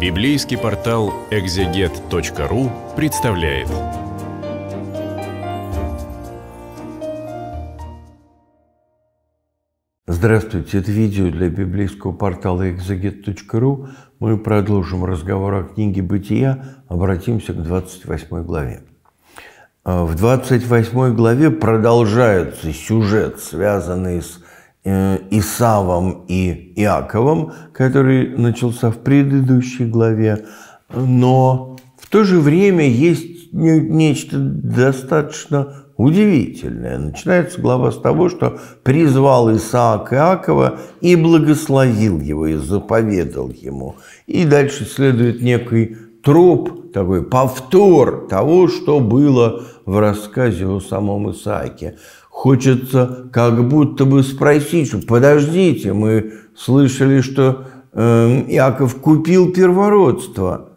Библейский портал экзегет.ру представляет. Здравствуйте, это видео для библейского портала экзегет.ру. Мы продолжим разговор о книге «Бытия», обратимся к 28 главе. А, в 28 главе продолжается сюжет, связанный с Э, Исавом и Иаковом, который начался в предыдущей главе, но в то же время есть нечто достаточно удивительное. Начинается глава с того, что призвал Исаак Иакова и благословил его, и заповедал ему. И дальше следует некий троп, такой повтор того, что было в рассказе о самом Исааке хочется как будто бы спросить, что подождите, мы слышали, что э, эм, Иаков купил первородство.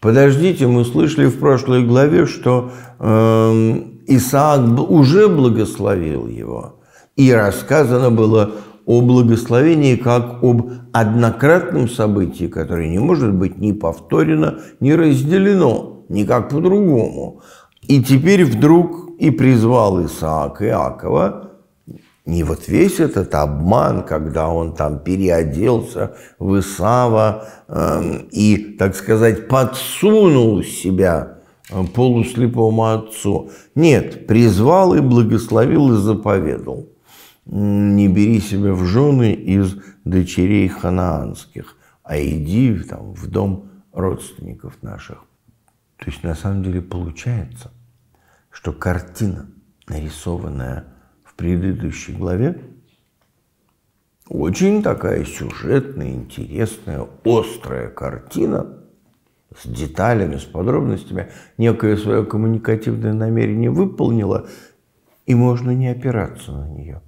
Подождите, мы слышали в прошлой главе, что эм, Исаак уже благословил его. И рассказано было о благословении как об однократном событии, которое не может быть ни повторено, ни разделено, никак по-другому. И теперь вдруг и призвал Исаак Иакова, и вот весь этот обман, когда он там переоделся в Исава э, и, так сказать, подсунул себя э, полуслепому отцу. Нет, призвал и благословил и заповедал. Не бери себе в жены из дочерей ханаанских, а иди там, в дом родственников наших. То есть на самом деле получается, что картина, нарисованная в предыдущей главе, очень такая сюжетная, интересная, острая картина с деталями, с подробностями, некое свое коммуникативное намерение выполнила, и можно не опираться на нее.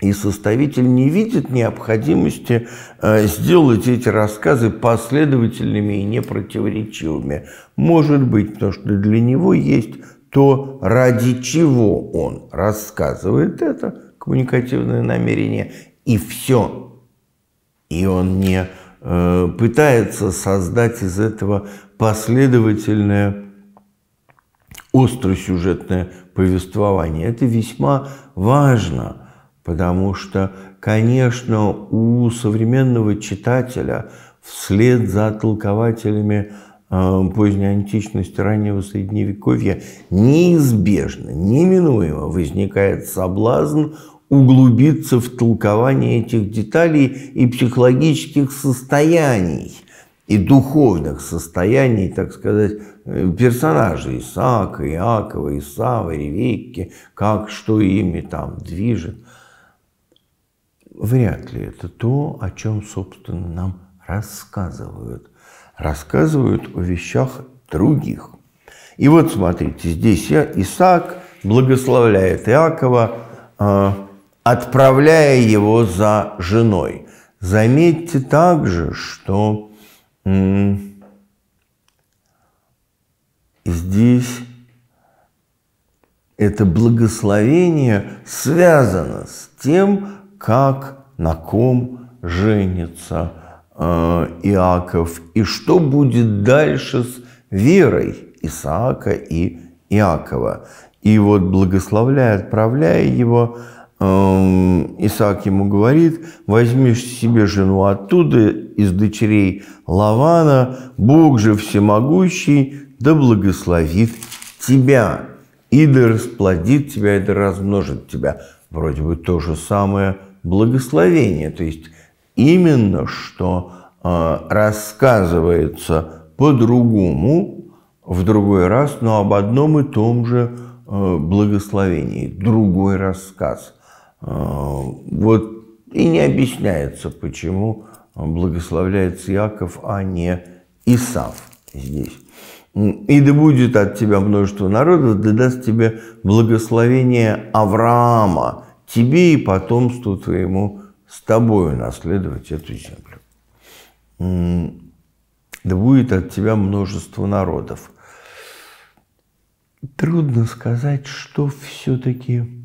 И составитель не видит необходимости э, сделать эти рассказы последовательными и непротиворечивыми. Может быть, потому что для него есть то, ради чего он рассказывает это коммуникативное намерение, и все. И он не э, пытается создать из этого последовательное остросюжетное повествование. Это весьма важно – Потому что, конечно, у современного читателя вслед за толкователями э, поздней античности, раннего средневековья неизбежно, неминуемо возникает соблазн углубиться в толкование этих деталей и психологических состояний и духовных состояний, так сказать, э, персонажей Исаака, Иакова, Исава, Ревекки, как что ими там движет вряд ли это то, о чем, собственно, нам рассказывают. Рассказывают о вещах других. И вот смотрите, здесь я, Исаак благословляет Иакова, э, отправляя его за женой. Заметьте также, что здесь это благословение связано с тем, как на ком женится э, Иаков, и что будет дальше с верой Исаака и Иакова. И вот благословляя, отправляя его, э, Исаак ему говорит, возьмешь себе жену оттуда, из дочерей Лавана, Бог же всемогущий, да благословит тебя, и да расплодит тебя, и да размножит тебя. Вроде бы то же самое – благословение. То есть именно что а, рассказывается по-другому в другой раз, но об одном и том же а, благословении, другой рассказ. А, вот и не объясняется, почему благословляется Яков, а не Исав здесь. «И да будет от тебя множество народов, да даст тебе благословение Авраама тебе и потомству твоему с тобою наследовать эту землю. Да будет от тебя множество народов. Трудно сказать, что все-таки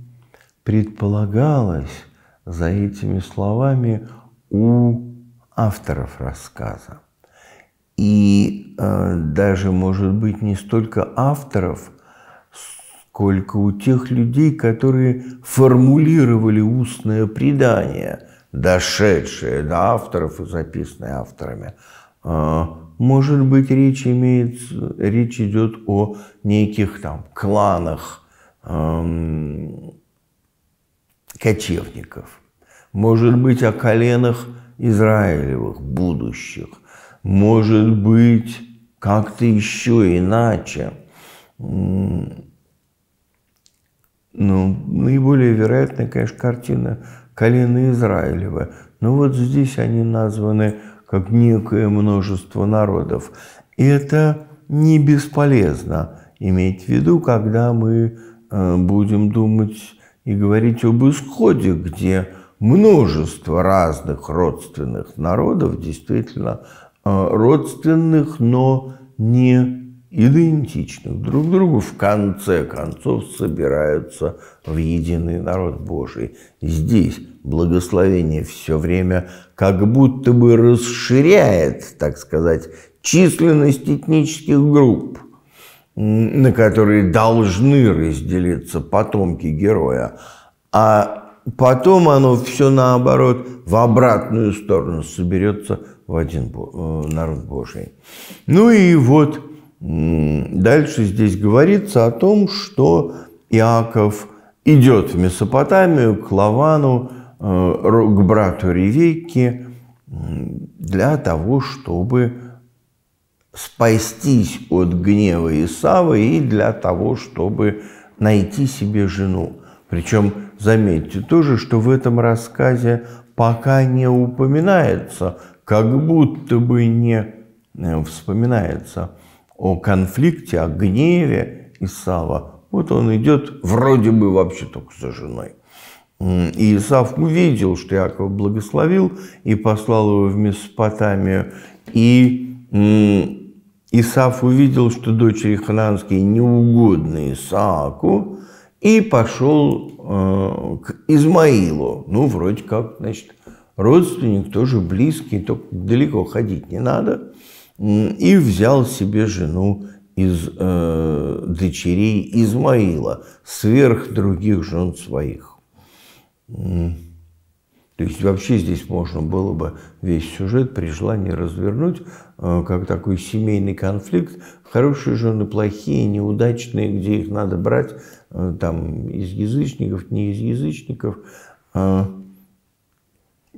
предполагалось за этими словами у авторов рассказа. И э, даже, может быть, не столько авторов, сколько у тех людей, которые формулировали устное предание, дошедшее до авторов и записанное авторами. А, может быть, речь, имеет, речь идет о неких там кланах эм, кочевников. Может быть, о коленах Израилевых будущих. Может быть, как-то еще иначе. Ну, наиболее вероятная, конечно, картина колена Израилева. Но вот здесь они названы как некое множество народов. И это не бесполезно иметь в виду, когда мы э, будем думать и говорить об исходе, где множество разных родственных народов, действительно э, родственных, но не идентичных друг другу, в конце концов собираются в единый народ Божий. Здесь благословение все время как будто бы расширяет, так сказать, численность этнических групп, на которые должны разделиться потомки героя. А потом оно все наоборот в обратную сторону соберется в один э, народ Божий. Ну и вот Дальше здесь говорится о том, что Иаков идет в Месопотамию, к Лавану, э, к брату Ревекке для того, чтобы спастись от гнева Исава и для того, чтобы найти себе жену. Причем заметьте тоже, что в этом рассказе пока не упоминается, как будто бы не э, вспоминается о конфликте, о гневе Исава. Вот он идет вроде бы вообще только за женой. И Исав увидел, что Яков благословил и послал его в Месопотамию. И Исав увидел, что дочери хананские неугодны Исааку, и пошел э, к Измаилу. Ну, вроде как, значит, родственник тоже близкий, только далеко ходить не надо и взял себе жену из э, дочерей Измаила, сверх других жен своих. То есть вообще здесь можно было бы весь сюжет при желании развернуть э, как такой семейный конфликт. Хорошие жены, плохие, неудачные, где их надо брать, э, там, из язычников, не из язычников. Э,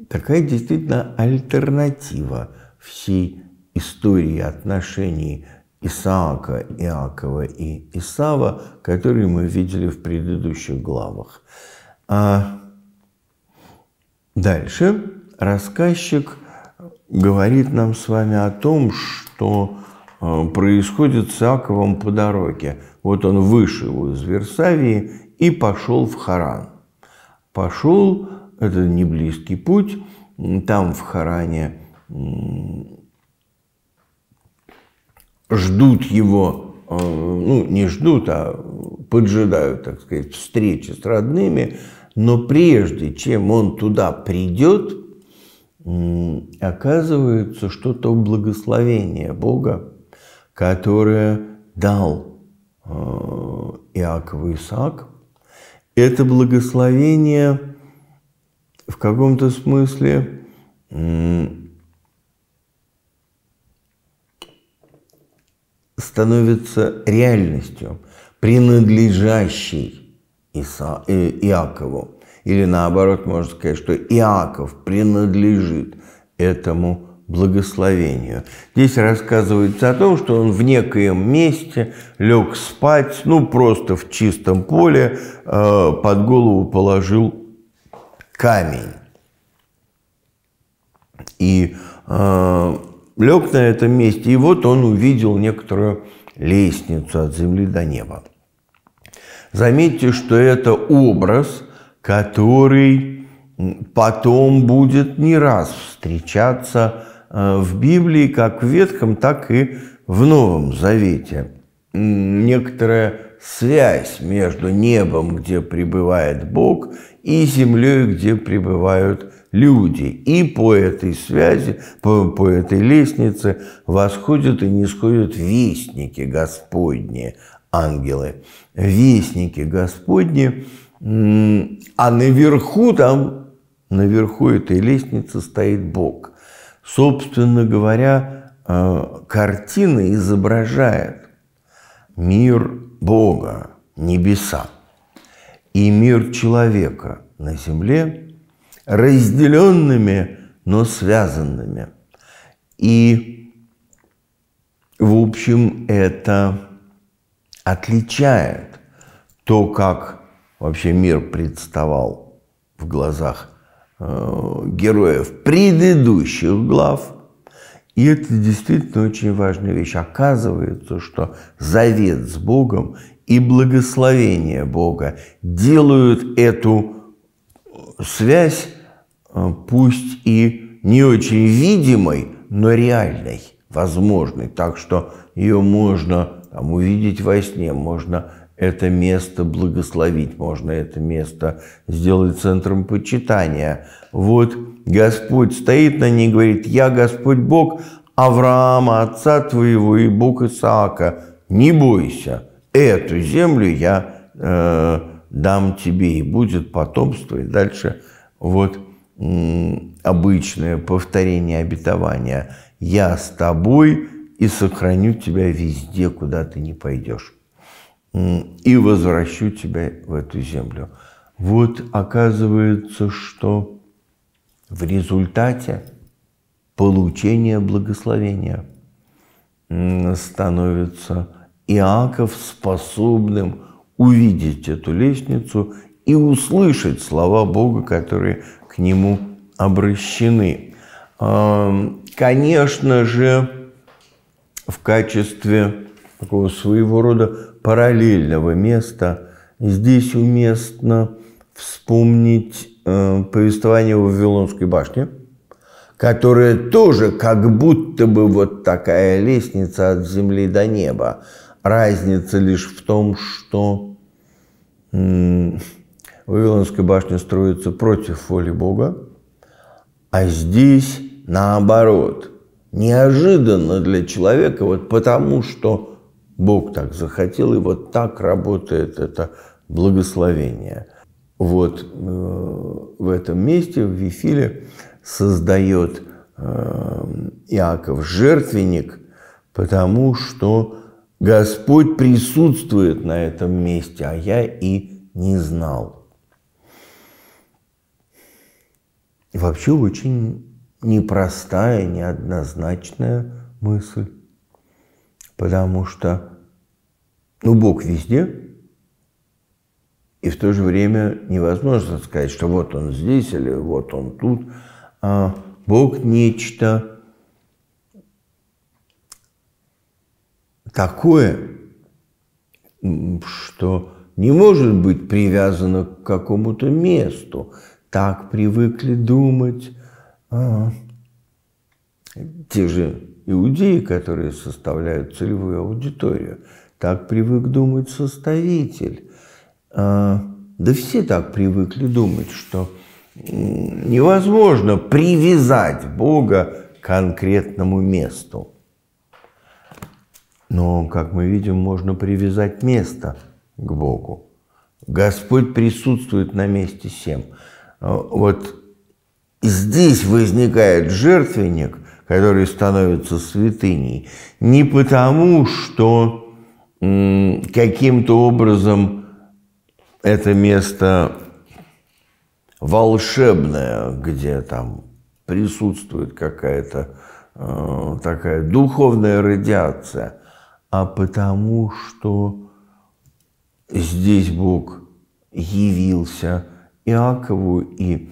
такая действительно альтернатива всей истории отношений Исаака, Иакова и Исава, которые мы видели в предыдущих главах. А дальше рассказчик говорит нам с вами о том, что э, происходит с Иаковом по дороге. Вот он вышел из Версавии и пошел в Харан. Пошел, это не близкий путь, там в Харане ждут его, э, ну, не ждут, а поджидают, так сказать, встречи с родными, но прежде чем он туда придет, оказывается, что то благословение Бога, которое дал э, Иаков Исаак, это благословение в каком-то смысле становится реальностью, принадлежащей Иса, э, Иакову. Или наоборот, можно сказать, что Иаков принадлежит этому благословению. Здесь рассказывается о том, что он в некоем месте лег спать, ну просто в чистом поле, э, под голову положил камень. И э, лег на этом месте, и вот он увидел некоторую лестницу от земли до неба. Заметьте, что это образ, который потом будет не раз встречаться э, в Библии, как в Ветхом, так и в Новом Завете. Некоторая связь между небом, где пребывает Бог, и землей, где пребывают люди. И по этой связи, по, по этой лестнице восходят и нисходят вестники Господни, ангелы. Вестники Господни, а наверху там, наверху этой лестницы стоит Бог. Собственно говоря, э, картина изображает мир Бога, небеса, и мир человека на земле – разделенными, но связанными. И, в общем, это отличает то, как вообще мир представал в глазах э, героев предыдущих глав. И это действительно очень важная вещь. Оказывается, что завет с Богом и благословение Бога делают эту связь, э, пусть и не очень видимой, но реальной, возможной. Так что ее можно там, увидеть во сне, можно это место благословить, можно это место сделать центром почитания. Вот Господь стоит на ней и говорит, «Я Господь Бог Авраама, отца твоего, и Бог Исаака, не бойся, эту землю я э, дам тебе, и будет потомство, и дальше вот обычное повторение обетования. Я с тобой и сохраню тебя везде, куда ты не пойдешь. И возвращу тебя в эту землю. Вот оказывается, что в результате получения благословения становится Иаков способным увидеть эту лестницу и услышать слова Бога, которые к нему обращены. Конечно же, в качестве такого своего рода параллельного места здесь уместно вспомнить э, повествование в Вавилонской башне, которая тоже как будто бы вот такая лестница от земли до неба. Разница лишь в том, что Вавилонская башня строится против воли Бога, а здесь наоборот. Неожиданно для человека, вот потому что Бог так захотел, и вот так работает это благословение. Вот э, в этом месте, в Вифиле, создает э, Иаков жертвенник, потому что Господь присутствует на этом месте, а я и не знал. И вообще очень непростая, неоднозначная мысль, потому что, ну, Бог везде, и в то же время невозможно сказать, что вот он здесь или вот он тут. А Бог нечто такое, что не может быть привязано к какому-то месту. Так привыкли думать а, те же иудеи, которые составляют целевую аудиторию. Так привык думать составитель. А, да все так привыкли думать, что невозможно привязать Бога к конкретному месту. Но, как мы видим, можно привязать место к Богу. Господь присутствует на месте всем. А, вот здесь возникает жертвенник, который становится святыней, не потому, что каким-то образом это место волшебное, где там присутствует какая-то э, такая духовная радиация – а потому что здесь Бог явился Иакову, и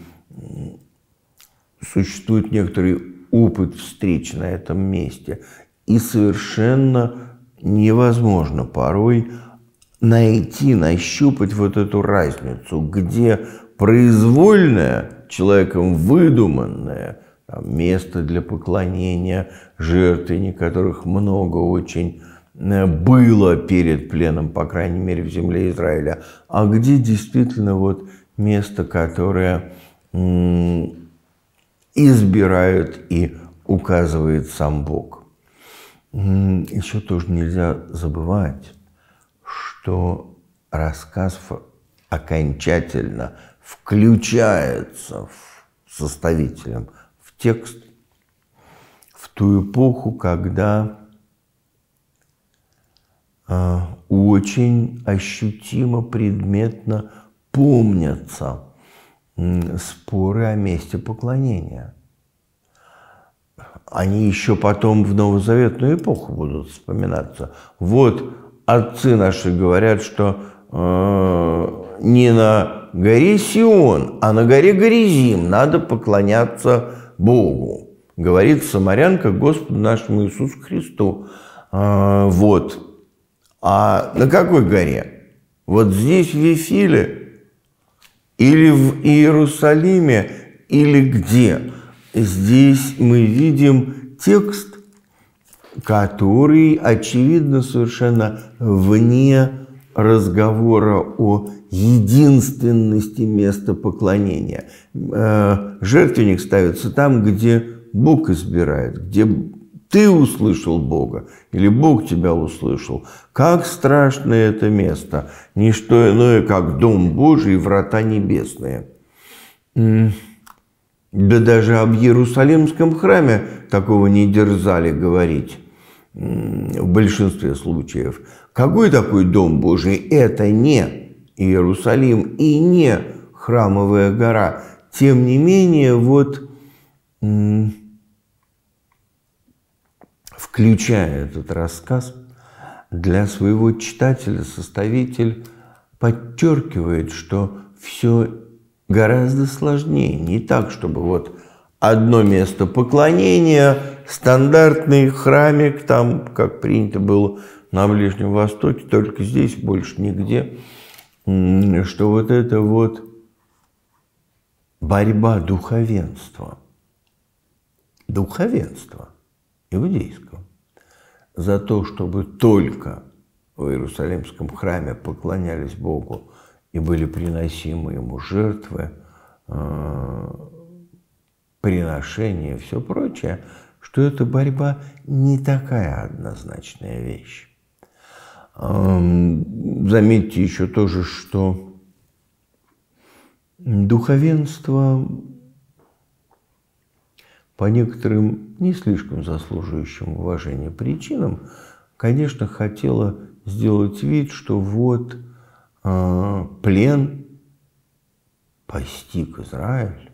существует некоторый опыт встреч на этом месте. И совершенно невозможно порой найти, нащупать вот эту разницу, где произвольное, человеком выдуманное там, место для поклонения жертвенник, которых много очень Э, было перед пленом, по крайней мере, в земле Израиля, а где действительно вот место, которое избирают и указывает сам Бог. Еще тоже нельзя забывать, что рассказ окончательно включается в составителем в текст в ту эпоху, когда а, очень ощутимо, предметно помнятся споры о месте поклонения. Они еще потом в новозаветную эпоху будут вспоминаться. Вот отцы наши говорят, что э, не на горе Сион, а на горе Горизим надо поклоняться Богу. Говорит самарянка Господу нашему Иисусу Христу. Э, вот а на какой горе? Вот здесь, в Вифиле, или в Иерусалиме, или где? Здесь мы видим текст, который, очевидно, совершенно вне разговора о единственности места поклонения. Э, жертвенник ставится там, где Бог избирает, где ты услышал Бога, или Бог тебя услышал. Как страшно это место, не что иное, как Дом Божий и врата небесные. Да даже об Иерусалимском храме такого не дерзали говорить в большинстве случаев. Какой такой Дом Божий? Это не Иерусалим и не Храмовая гора. Тем не менее, вот включая этот рассказ, для своего читателя составитель подчеркивает, что все гораздо сложнее. Не так, чтобы вот одно место поклонения, стандартный храмик, там, как принято было на Ближнем Востоке, только здесь, больше нигде, что вот это вот борьба духовенства. Духовенство иудейского за то, чтобы только в Иерусалимском храме поклонялись Богу и были приносимы ему жертвы, э, приношения и все прочее, что эта борьба не такая однозначная вещь. Эм, заметьте еще тоже, что духовенство по некоторым не слишком заслуживающим уважения причинам, конечно, хотела сделать вид, что вот э, плен постиг Израиль,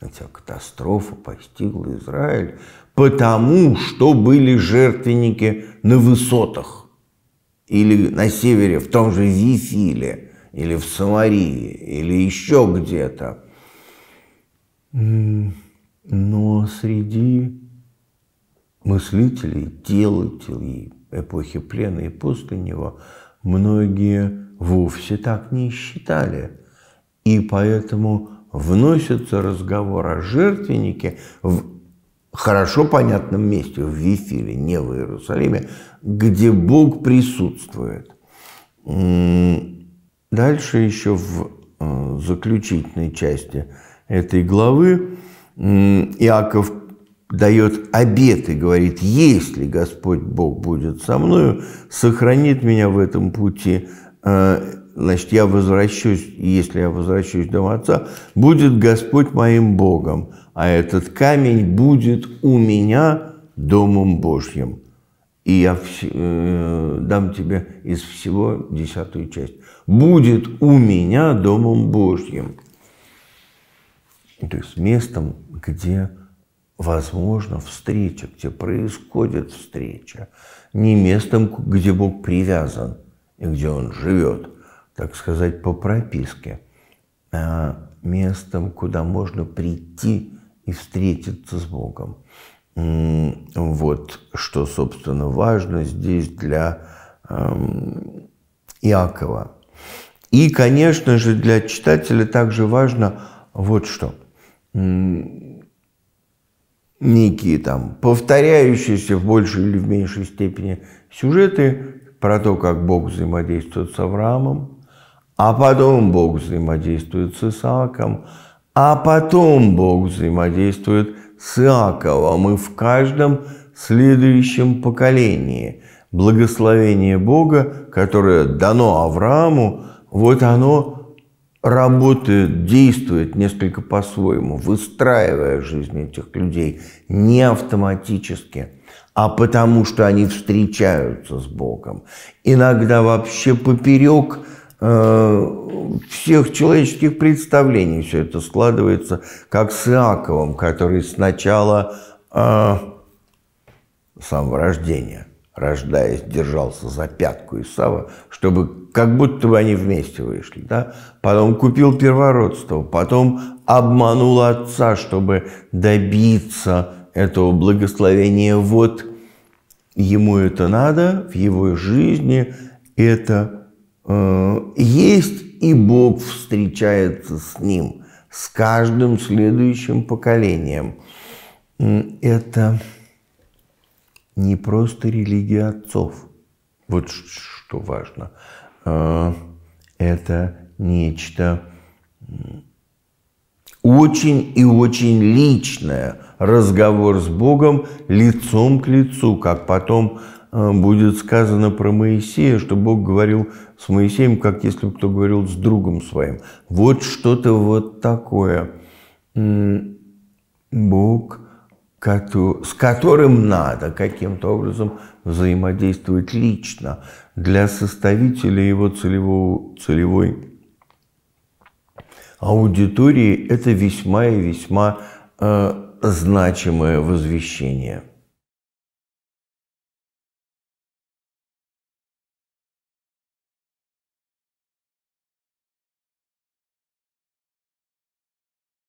хотя катастрофа постигла Израиль, потому что были жертвенники на высотах или на севере, в том же Вифиле, или в Самарии, или еще где-то. Но среди мыслителей, делателей эпохи плена и после него многие вовсе так не считали. И поэтому вносится разговор о жертвеннике в хорошо понятном месте, в Вифиле, не в Иерусалиме, где Бог присутствует. Дальше еще в э, заключительной части этой главы Иаков дает обет и говорит, если Господь Бог будет со мною, сохранит меня в этом пути, э, значит, я возвращусь, если я возвращусь в отца, будет Господь моим Богом, а этот камень будет у меня домом Божьим. И я э, дам тебе из всего десятую часть. Будет у меня домом Божьим. Ну, то есть местом, где возможно встреча, где происходит встреча, не местом, где Бог привязан и где Он живет, так сказать, по прописке, а местом, куда можно прийти и встретиться с Богом. Вот что, собственно, важно здесь для эм, Иакова. И, конечно же, для читателя также важно вот что – некие там повторяющиеся в большей или в меньшей степени сюжеты про то, как Бог взаимодействует с Авраамом, а потом Бог взаимодействует с Исааком, а потом Бог взаимодействует с Иаковом, и в каждом следующем поколении благословение Бога, которое дано Аврааму, вот оно работает, действует несколько по-своему, выстраивая жизнь этих людей не автоматически, а потому что они встречаются с Богом. Иногда вообще поперек э, всех человеческих представлений все это складывается, как с Иаковом, который сначала э, самого рождения – рождаясь, держался за пятку Исава, чтобы как будто бы они вместе вышли. Да? Потом купил первородство, потом обманул отца, чтобы добиться этого благословения. Вот ему это надо, в его жизни это э, есть, и Бог встречается с ним, с каждым следующим поколением. Это не просто религия отцов. Вот что важно. А, это нечто очень и очень личное. Разговор с Богом лицом к лицу, как потом а, будет сказано про Моисея, что Бог говорил с Моисеем, как если бы кто говорил с другом своим. Вот что-то вот такое. Бог – с которым надо каким-то образом взаимодействовать лично для составителя его целевого, целевой аудитории это весьма и весьма э, значимое возвещение.